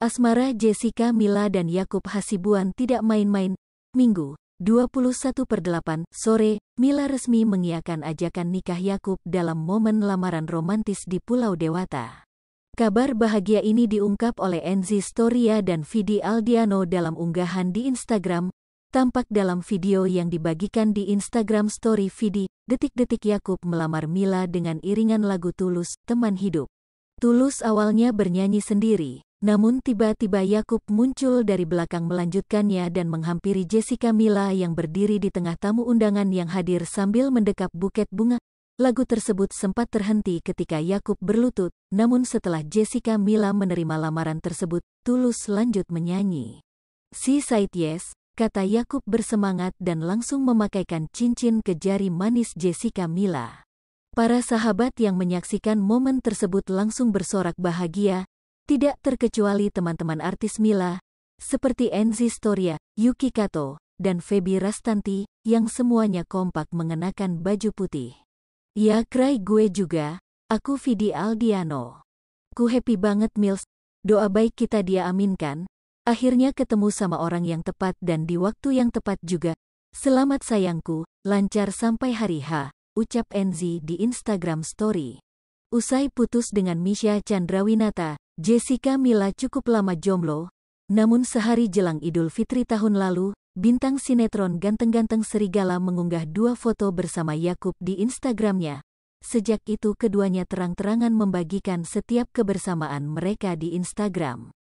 Asmara Jessica Mila dan Yakub Hasibuan tidak main-main. Minggu, 21 per 8 sore, Mila resmi mengiakan ajakan nikah Yakub dalam momen lamaran romantis di Pulau Dewata. Kabar bahagia ini diungkap oleh Enzi Storia dan Vidi Aldiano dalam unggahan di Instagram. Tampak dalam video yang dibagikan di Instagram story Vidi, detik-detik Yakub melamar Mila dengan iringan lagu Tulus, Teman Hidup. Tulus awalnya bernyanyi sendiri, namun tiba-tiba Yakub muncul dari belakang melanjutkannya dan menghampiri Jessica Mila yang berdiri di tengah tamu undangan yang hadir sambil mendekap buket bunga. Lagu tersebut sempat terhenti ketika Yakub berlutut, namun setelah Jessica Mila menerima lamaran tersebut, Tulus lanjut menyanyi. Si Said Yes, kata Yakub bersemangat dan langsung memakaikan cincin ke jari manis Jessica Mila. Para sahabat yang menyaksikan momen tersebut langsung bersorak bahagia, tidak terkecuali teman-teman artis Mila, seperti Enzi Storia, Yuki Kato, dan Feby Rastanti, yang semuanya kompak mengenakan baju putih. Ya krai gue juga, aku Vidi Aldiano. Ku happy banget Mills, doa baik kita dia aminkan, akhirnya ketemu sama orang yang tepat dan di waktu yang tepat juga. Selamat sayangku, lancar sampai hari H, ucap Enzi di Instagram Story. Usai putus dengan Misha Chandrawinata, Jessica Mila cukup lama jomblo, namun sehari jelang Idul Fitri tahun lalu, bintang sinetron ganteng-ganteng Serigala mengunggah dua foto bersama Yakub di Instagramnya. Sejak itu keduanya terang-terangan membagikan setiap kebersamaan mereka di Instagram.